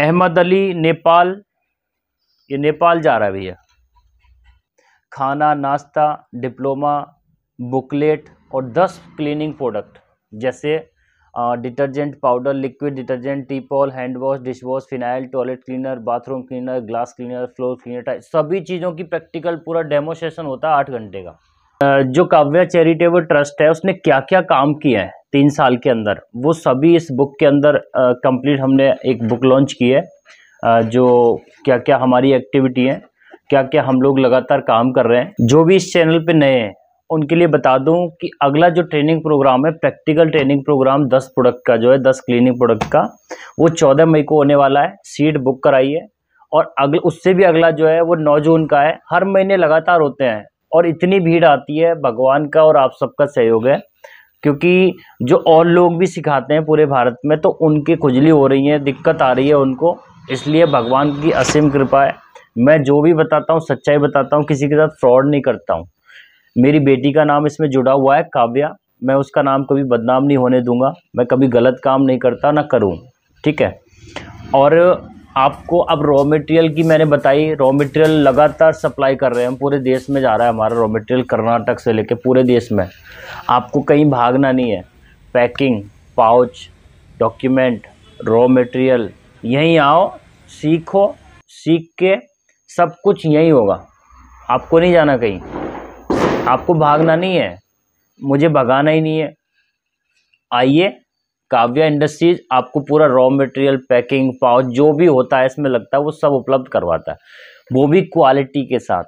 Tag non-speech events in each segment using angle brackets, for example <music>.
अहमद अली नेपाल ये नेपाल जा रहा है भैया खाना नाश्ता डिप्लोमा बुकलेट और दस क्लीनिंग प्रोडक्ट जैसे detergent powder liquid detergent Teepol hand wash dish wash phenyl toilet cleaner bathroom cleaner glass cleaner floor cleaner सभी चीज़ों की प्रैक्टिकल पूरा डेमोस्ट्रेशन होता है आठ घंटे का जो काव्या चैरिटेबल ट्रस्ट है उसने क्या क्या काम किया है तीन साल के अंदर वो सभी इस बुक के अंदर कंप्लीट हमने एक बुक लॉन्च की है जो क्या क्या हमारी एक्टिविटी है क्या क्या हम लोग लगातार काम कर रहे हैं जो भी इस चैनल पे नए हैं उनके लिए बता दूं कि अगला जो ट्रेनिंग प्रोग्राम है प्रैक्टिकल ट्रेनिंग प्रोग्राम दस प्रोडक्ट का जो है दस क्लिनिक प्रोडक्ट का वो चौदह मई को होने वाला है सीट बुक कराइए और अगले उससे भी अगला जो है वो नौ जून का है हर महीने लगातार होते हैं और इतनी भीड़ आती है भगवान का और आप सबका सहयोग है क्योंकि जो और लोग भी सिखाते हैं पूरे भारत में तो उनकी खुजली हो रही है दिक्कत आ रही है उनको इसलिए भगवान की असीम कृपा है मैं जो भी बताता हूँ सच्चाई बताता हूँ किसी के साथ फ्रॉड नहीं करता हूँ मेरी बेटी का नाम इसमें जुड़ा हुआ है काव्या मैं उसका नाम कभी बदनाम नहीं होने दूंगा मैं कभी गलत काम नहीं करता ना करूँ ठीक है और आपको अब रॉ मटेरियल की मैंने बताई रॉ मटेरियल लगातार सप्लाई कर रहे हैं हम पूरे देश में जा रहा है हमारा रॉ मटेरियल कर्नाटक से लेके पूरे देश में आपको कहीं भागना नहीं है packing pouch document raw material यहीं आओ सीखो सीख के सब कुछ यहीं होगा आपको नहीं जाना कहीं आपको भागना नहीं है मुझे भगाना ही नहीं है आइए काव्या इंडस्ट्रीज आपको पूरा रॉ मटेरियल पैकिंग पाउच जो भी होता है इसमें लगता है वो सब उपलब्ध करवाता है वो भी क्वालिटी के साथ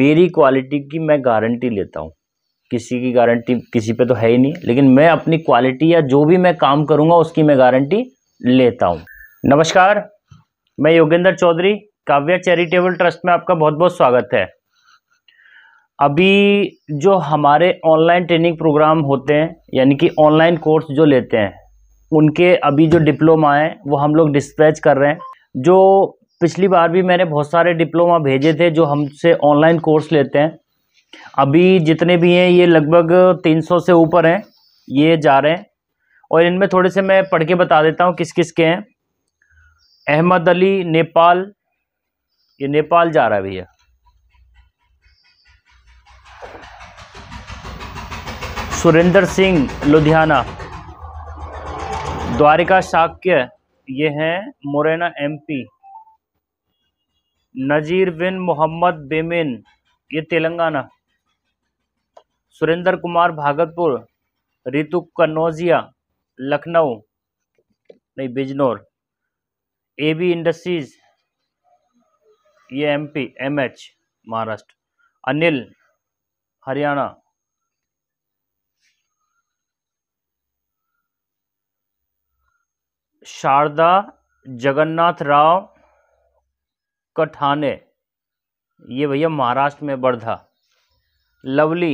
मेरी क्वालिटी की मैं गारंटी लेता हूँ किसी की गारंटी किसी पे तो है ही नहीं लेकिन मैं अपनी क्वालिटी या जो भी मैं काम करूँगा उसकी मैं गारंटी लेता हूँ नमस्कार मैं योगेंद्र चौधरी काव्या चैरिटेबल ट्रस्ट में आपका बहुत बहुत स्वागत है अभी जो हमारे ऑनलाइन ट्रेनिंग प्रोग्राम होते हैं यानी कि ऑनलाइन कोर्स जो लेते हैं उनके अभी जो डिप्लोमा है वो हम लोग डिस्पैच कर रहे हैं जो पिछली बार भी मैंने बहुत सारे डिप्लोमा भेजे थे जो हमसे ऑनलाइन कोर्स लेते हैं अभी जितने भी हैं ये लगभग 300 से ऊपर हैं ये जा रहे हैं और इनमें थोड़े से मैं पढ़ के बता देता हूँ किस किस के हैं अहमद अली नेपाल ये नेपाल जा रहा है भैया सुरेंद्र सिंह लुधियाना द्वारिका शाक्य ये हैं मुरैना एमपी नजीर बिन मोहम्मद बेमिन ये तेलंगाना सुरेंद्र कुमार भागतपुर रितु कन्नौजिया लखनऊ नहीं बिजनौर ए बी इंडस्ट्रीज ये एमपी एमएच महाराष्ट्र अनिल हरियाणा शारदा जगन्नाथ राव कठाने ये भैया महाराष्ट्र में बढ़ा लवली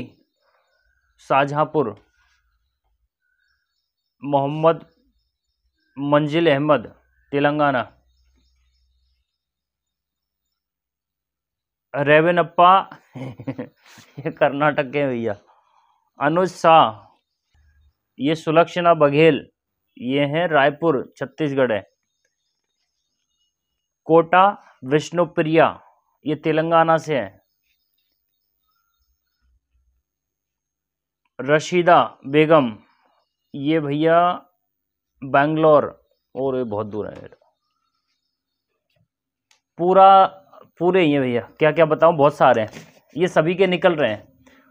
शाहजहाँपुर मोहम्मद मंजिल अहमद तेलंगाना रेवेनप्पा ये कर्नाटक के भैया अनुज शाह ये सुलक्षणा बघेल ये हैं रायपुर छत्तीसगढ़ है कोटा विष्णुप्रिया ये तेलंगाना से है रशीदा बेगम ये भैया बैंगलोर और ये बहुत दूर है पूरा पूरे ये भैया क्या क्या बताऊं बहुत सारे हैं ये सभी के निकल रहे हैं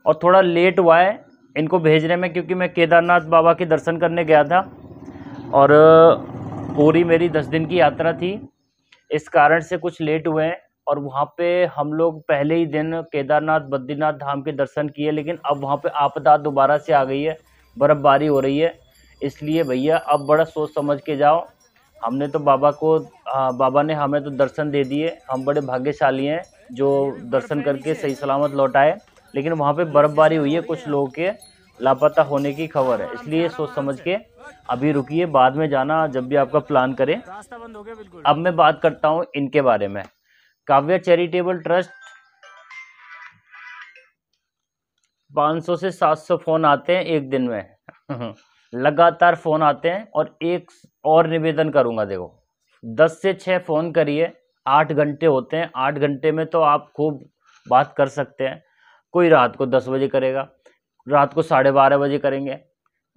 और थोड़ा लेट हुआ है इनको भेजने में क्योंकि मैं केदारनाथ बाबा के दर्शन करने गया था और पूरी मेरी दस दिन की यात्रा थी इस कारण से कुछ लेट हुए हैं और वहाँ पे हम लोग पहले ही दिन केदारनाथ बद्रीनाथ धाम के दर्शन किए लेकिन अब वहाँ पे आपदा दोबारा से आ गई है बर्फ़बारी हो रही है इसलिए भैया अब बड़ा सोच समझ के जाओ हमने तो बाबा को आ, बाबा ने हमें तो दर्शन दे दिए हम बड़े भाग्यशाली हैं जो दर्शन करके सही सलामत लौट आए लेकिन वहाँ पर बर्फ़बारी हुई है कुछ लोगों के लापता होने की खबर है इसलिए सोच समझ के अभी रुकिए बाद में जाना जब भी आपका प्लान करें रास्ता बंद हो गया बिल्कुल अब मैं बात करता हूँ इनके बारे में काव्या चैरिटेबल ट्रस्ट 500 से 700 फोन आते हैं एक दिन में <laughs> लगातार फोन आते हैं और एक और निवेदन करूंगा देखो 10 से 6 फोन करिए आठ घंटे होते हैं आठ घंटे में तो आप खूब बात कर सकते हैं कोई रात को दस बजे करेगा रात को साढ़े बारह बजे करेंगे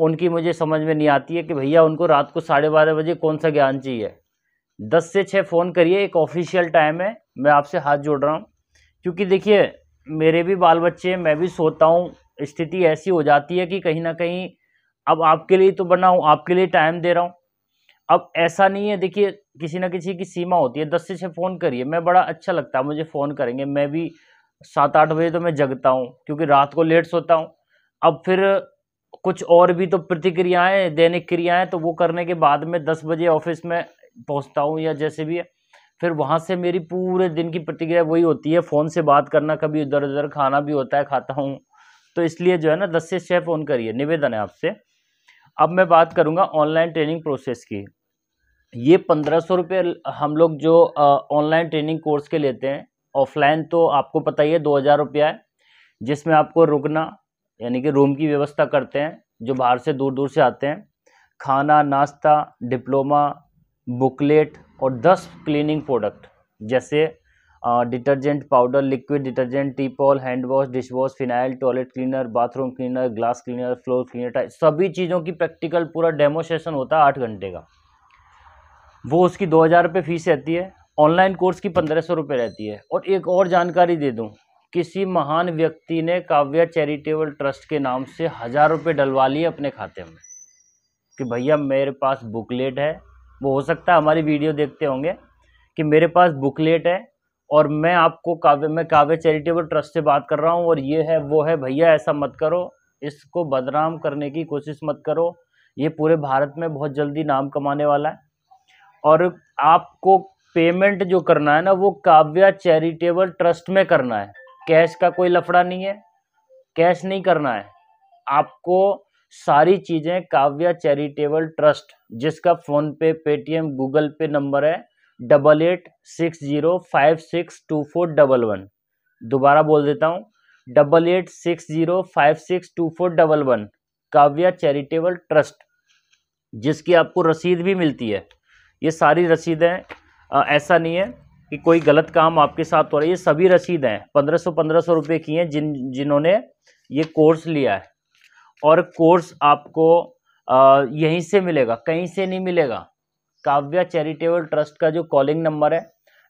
उनकी मुझे समझ में नहीं आती है कि भैया उनको रात को साढ़े बारह बजे कौन सा ज्ञान चाहिए दस से छः फ़ोन करिए एक ऑफिशियल टाइम है मैं आपसे हाथ जोड़ रहा हूँ क्योंकि देखिए मेरे भी बाल बच्चे हैं मैं भी सोता हूँ स्थिति ऐसी हो जाती है कि कहीं ना कहीं अब आपके लिए तो बनाऊँ आपके लिए टाइम दे रहा हूँ अब ऐसा नहीं है देखिए किसी ना किसी की सीमा होती है दस से छः फ़ोन करिए मैं बड़ा अच्छा लगता है मुझे फ़ोन करेंगे मैं भी सात आठ बजे तो मैं जगता हूँ क्योंकि रात को लेट सोता हूँ अब फिर कुछ और भी तो प्रतिक्रियाएं दैनिक क्रियाएं तो वो करने के बाद में दस बजे ऑफिस में पहुंचता हूँ या जैसे भी है फिर वहाँ से मेरी पूरे दिन की प्रतिक्रिया वही होती है फ़ोन से बात करना कभी उधर उधर खाना भी होता है खाता हूँ तो इसलिए जो है ना दस से छः फ़ोन करिए निवेदन है आपसे अब मैं बात करूँगा ऑनलाइन ट्रेनिंग प्रोसेस की ये पंद्रह सौ रुपये हम लोग जो ऑनलाइन ट्रेनिंग कोर्स के लेते हैं ऑफलाइन तो आपको पता ही है दो हज़ार रुपया है जिसमें आपको रुकना यानी कि रूम की व्यवस्था करते हैं जो बाहर से दूर दूर से आते हैं खाना नाश्ता डिप्लोमा बुकलेट और दस क्लीनिंग प्रोडक्ट जैसे detergent powder liquid detergent Teepol hand wash dish wash phenyl toilet cleaner bathroom cleaner glass cleaner floor cleaner type सभी चीज़ों की प्रैक्टिकल पूरा डेमो सेशन होता है आठ घंटे का वो उसकी दो हज़ार रुपये फीस रहती है ऑनलाइन कोर्स की पंद्रह सौ रुपये रहती है और एक और जानकारी दे दूँ किसी महान व्यक्ति ने काव्य चैरिटेबल ट्रस्ट के नाम से हज़ार रुपये डलवा लिए अपने खाते में कि भैया मेरे पास बुकलेट है वो हो सकता है हमारी वीडियो देखते होंगे कि मेरे पास बुकलेट है और मैं आपको काव्य मैं काव्य चैरिटेबल ट्रस्ट से बात कर रहा हूँ और ये है वो है भैया ऐसा मत करो इसको बदनाम करने की कोशिश मत करो ये पूरे भारत में बहुत जल्दी नाम कमाने वाला है और आपको पेमेंट जो करना है ना वो काव्या चैरिटेबल ट्रस्ट में करना है कैश का कोई लफड़ा नहीं है कैश नहीं करना है आपको सारी चीज़ें काव्या चैरिटेबल ट्रस्ट जिसका PhonePe Paytm Google Pay number है double eight six zero five six two four double one दोबारा बोल देता हूँ double eight six zero five six two four double one Kavya charitable trust जिसकी आपको रसीद भी मिलती है ये सारी रसीदें ऐसा नहीं है कि कोई गलत काम आपके साथ हो रहा है ये सभी रसीद हैं पंद्रह सौ पंद्रह सौ रुपये की हैं जिन जिन्होंने ये कोर्स लिया है और कोर्स आपको यहीं से मिलेगा कहीं से नहीं मिलेगा काव्या चैरिटेबल ट्रस्ट का जो कॉलिंग नंबर है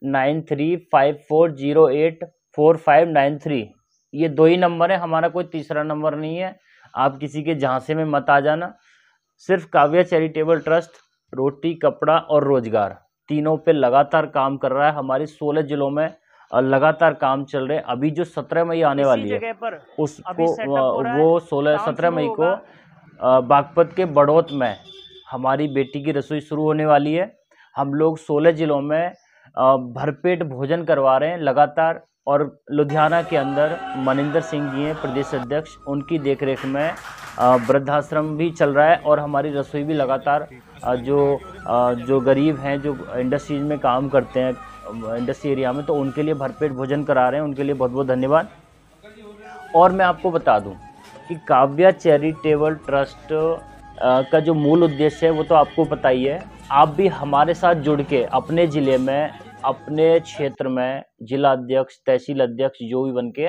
nine three five four zero eight four five nine three ये दो ही नंबर है हमारा कोई तीसरा नंबर नहीं है आप किसी के झांसे में मत आ जाना सिर्फ काव्या चैरिटेबल ट्रस्ट रोटी कपड़ा और रोज़गार तीनों पे लगातार काम कर रहा है हमारी सोलह जिलों में लगातार काम चल रहे हैं अभी जो सत्रह मई आने वाली है उसको वो सोलह सत्रह मई को बागपत के बड़ौत में हमारी बेटी की रसोई शुरू होने वाली है हम लोग सोलह ज़िलों में भरपेट भोजन करवा रहे हैं लगातार और लुधियाना के अंदर मनिंदर सिंह जी हैं प्रदेश अध्यक्ष उनकी देखरेख में वृद्धाश्रम भी चल रहा है और हमारी रसोई भी लगातार जो जो गरीब हैं जो इंडस्ट्रीज में काम करते हैं इंडस्ट्री एरिया में तो उनके लिए भरपेट भोजन करा रहे हैं उनके लिए बहुत बहुत धन्यवाद और मैं आपको बता दूं कि काव्या चैरिटेबल ट्रस्ट का जो मूल उद्देश्य है वो तो आपको पता ही है आप भी हमारे साथ जुड़ के अपने ज़िले में अपने क्षेत्र में जिला अध्यक्ष तहसील अध्यक्ष जो भी बन के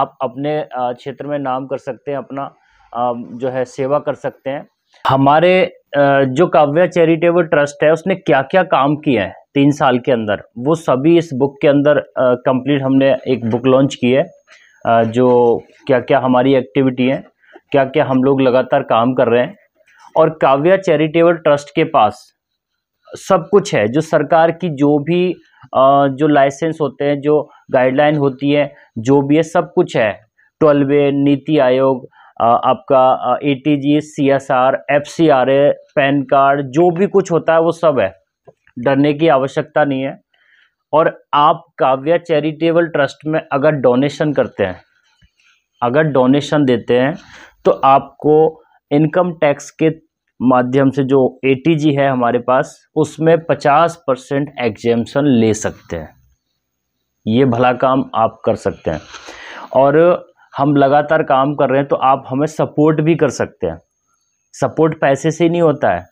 आप अपने क्षेत्र में नाम कर सकते हैं अपना जो है सेवा कर सकते हैं हमारे जो काव्या चैरिटेबल ट्रस्ट है उसने क्या क्या काम किया है तीन साल के अंदर वो सभी इस बुक के अंदर कंप्लीट हमने एक हम्म। बुक लॉन्च की है जो क्या क्या हमारी एक्टिविटी है क्या क्या हम लोग लगातार काम कर रहे हैं और काव्या चैरिटेबल ट्रस्ट के पास सब कुछ है जो सरकार की जो भी जो लाइसेंस होते हैं जो गाइडलाइन होती है जो भी है सब कुछ है ट्वेल्वे नीति आयोग आपका A T G C S R F C R A PAN card जो भी कुछ होता है वो सब है डरने की आवश्यकता नहीं है और आप काव्या चैरिटेबल ट्रस्ट में अगर डोनेशन करते हैं अगर डोनेशन देते हैं तो आपको इनकम टैक्स के माध्यम से जो ए टी जी है हमारे पास उसमें पचास परसेंट एग्जेम्पन ले सकते हैं ये भला काम आप कर सकते हैं और हम लगातार काम कर रहे हैं तो आप हमें सपोर्ट भी कर सकते हैं सपोर्ट पैसे से नहीं होता है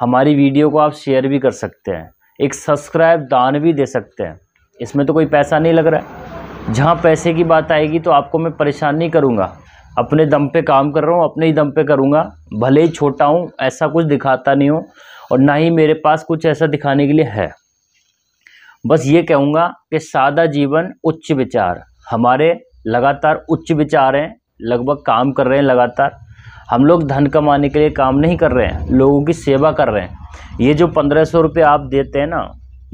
हमारी वीडियो को आप शेयर भी कर सकते हैं एक सब्सक्राइब दान भी दे सकते हैं इसमें तो कोई पैसा नहीं लग रहा है जहाँ पैसे की बात आएगी तो आपको मैं परेशान नहीं करूँगा अपने दम पे काम कर रहा हूँ अपने ही दम पे करूँगा भले ही छोटा हूँ ऐसा कुछ दिखाता नहीं हूँ और ना ही मेरे पास कुछ ऐसा दिखाने के लिए है बस ये कहूँगा कि सादा जीवन उच्च विचार हमारे लगातार उच्च विचार हैं लगभग काम कर रहे हैं लगातार हम लोग धन कमाने के लिए काम नहीं कर रहे हैं लोगों की सेवा कर रहे हैं ये जो पंद्रह सौ रुपये आप देते हैं ना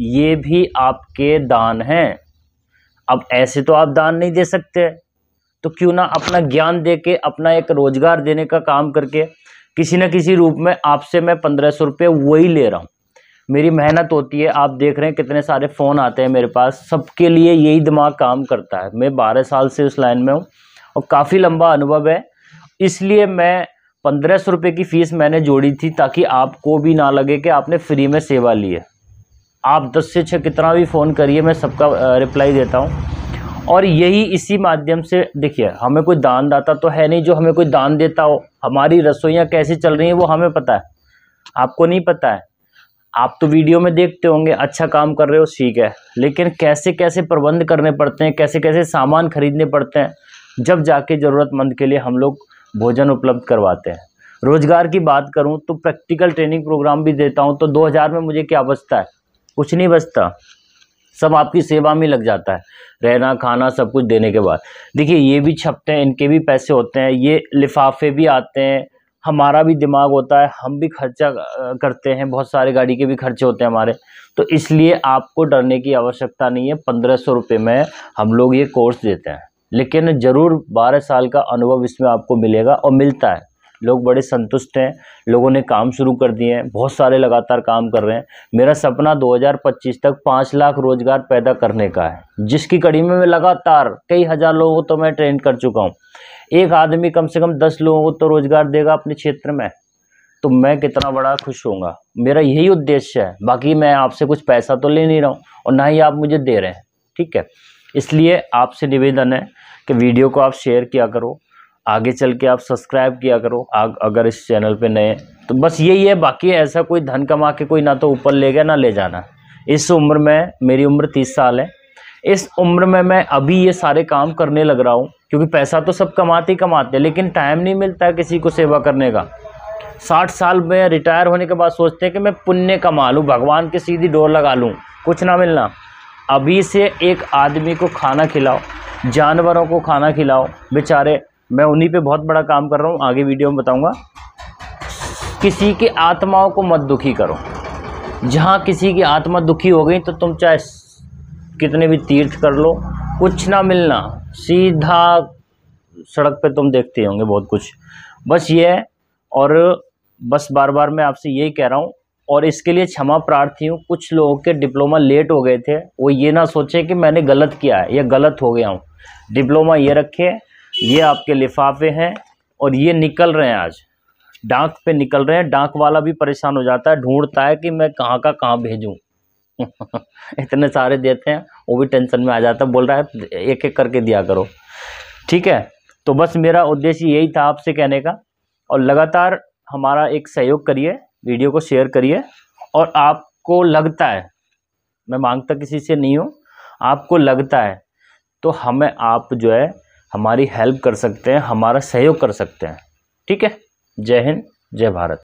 ये भी आपके दान हैं अब ऐसे तो आप दान नहीं दे सकते तो क्यों ना अपना ज्ञान दे के अपना एक रोज़गार देने का काम करके किसी न किसी रूप में आपसे मैं पंद्रह सौ रुपये वही ले रहा हूँ मेरी मेहनत होती है आप देख रहे हैं कितने सारे फ़ोन आते हैं मेरे पास सबके लिए यही दिमाग काम करता है मैं बारह साल से उस लाइन में हूँ और काफ़ी लंबा अनुभव है इसलिए मैं पंद्रह सौ रुपये की फ़ीस मैंने जोड़ी थी ताकि आपको भी ना लगे कि आपने फ्री में सेवा ली है आप दस से छः कितना भी फ़ोन करिए मैं सबका रिप्लाई देता हूँ और यही इसी माध्यम से देखिए हमें कोई दान दाता तो है नहीं जो हमें कोई दान देता हो हमारी रसोइयाँ कैसी चल रही हैं वो हमें पता है आपको नहीं पता है आप तो वीडियो में देखते होंगे अच्छा काम कर रहे हो ठीक है लेकिन कैसे कैसे प्रबंध करने पड़ते हैं कैसे कैसे सामान खरीदने पड़ते हैं जब जाके ज़रूरतमंद के लिए हम लोग भोजन उपलब्ध करवाते हैं रोज़गार की बात करूं तो प्रैक्टिकल ट्रेनिंग प्रोग्राम भी देता हूं तो 2000 में मुझे क्या बचता है कुछ नहीं बचता सब आपकी सेवा में लग जाता है रहना खाना सब कुछ देने के बाद देखिए ये भी छपते हैं इनके भी पैसे होते हैं ये लिफाफे भी आते हैं हमारा भी दिमाग होता है हम भी खर्चा करते हैं बहुत सारे गाड़ी के भी खर्चे होते हैं हमारे तो इसलिए आपको डरने की आवश्यकता नहीं है पंद्रह सौ रुपये में हम लोग ये कोर्स देते हैं लेकिन ज़रूर बारह साल का अनुभव इसमें आपको मिलेगा और मिलता है लोग बड़े संतुष्ट हैं लोगों ने काम शुरू कर दिए हैं बहुत सारे लगातार काम कर रहे हैं मेरा सपना 2025 तक पाँच लाख रोज़गार पैदा करने का है जिसकी कड़ी में मैं लगातार कई हज़ार लोगों को तो मैं ट्रेन कर चुका हूँ एक आदमी कम से कम दस लोगों को तो रोज़गार देगा अपने क्षेत्र में तो मैं कितना बड़ा खुश होऊंगा मेरा यही उद्देश्य है बाकी मैं आपसे कुछ पैसा तो ले नहीं रहा हूँ और ना ही आप मुझे दे रहे हैं ठीक है इसलिए आपसे निवेदन है कि वीडियो को आप शेयर किया करो आगे चल के आप सब्सक्राइब किया करो आग अगर इस चैनल पे नए तो बस यही है बाकी ऐसा कोई धन कमा के कोई ना तो ऊपर ले गया ना ले जाना इस उम्र में मेरी उम्र तीस साल है इस उम्र में मैं अभी ये सारे काम करने लग रहा हूँ क्योंकि पैसा तो सब कमाते ही कमाते हैं लेकिन टाइम नहीं मिलता किसी को सेवा करने का साठ साल में रिटायर होने के बाद सोचते हैं कि मैं पुण्य कमा लूँ भगवान के सीधी डोर लगा लूँ कुछ ना मिलना अभी से एक आदमी को खाना खिलाओ जानवरों को खाना खिलाओ बेचारे मैं उन्हीं पे बहुत बड़ा काम कर रहा हूँ आगे वीडियो में बताऊँगा किसी की आत्माओं को मत दुखी करो जहाँ किसी की आत्मा दुखी हो गई तो तुम चाहे कितने भी तीर्थ कर लो कुछ ना मिलना सीधा सड़क पे तुम देखते होंगे बहुत कुछ बस ये है और बस बार बार मैं आपसे यही कह रहा हूँ और इसके लिए क्षमा प्रार्थी हूँ कुछ लोगों के डिप्लोमा लेट हो गए थे वो ये ना सोचे कि मैंने गलत किया है या गलत हो गया हूँ डिप्लोमा ये रखे ये आपके लिफाफे हैं और ये निकल रहे हैं आज डाक पे निकल रहे हैं डाक वाला भी परेशान हो जाता है ढूंढता है कि मैं कहाँ का कहाँ भेजूँ <laughs> इतने सारे देते हैं वो भी टेंशन में आ जाता है बोल रहा है एक एक करके दिया करो ठीक है तो बस मेरा उद्देश्य यही था आपसे कहने का और लगातार हमारा एक सहयोग करिए वीडियो को शेयर करिए और आपको लगता है मैं मांगता किसी से नहीं हूँ आपको लगता है तो हमें आप जो है हमारी हेल्प कर सकते हैं हमारा सहयोग कर सकते हैं ठीक है जय हिंद जय भारत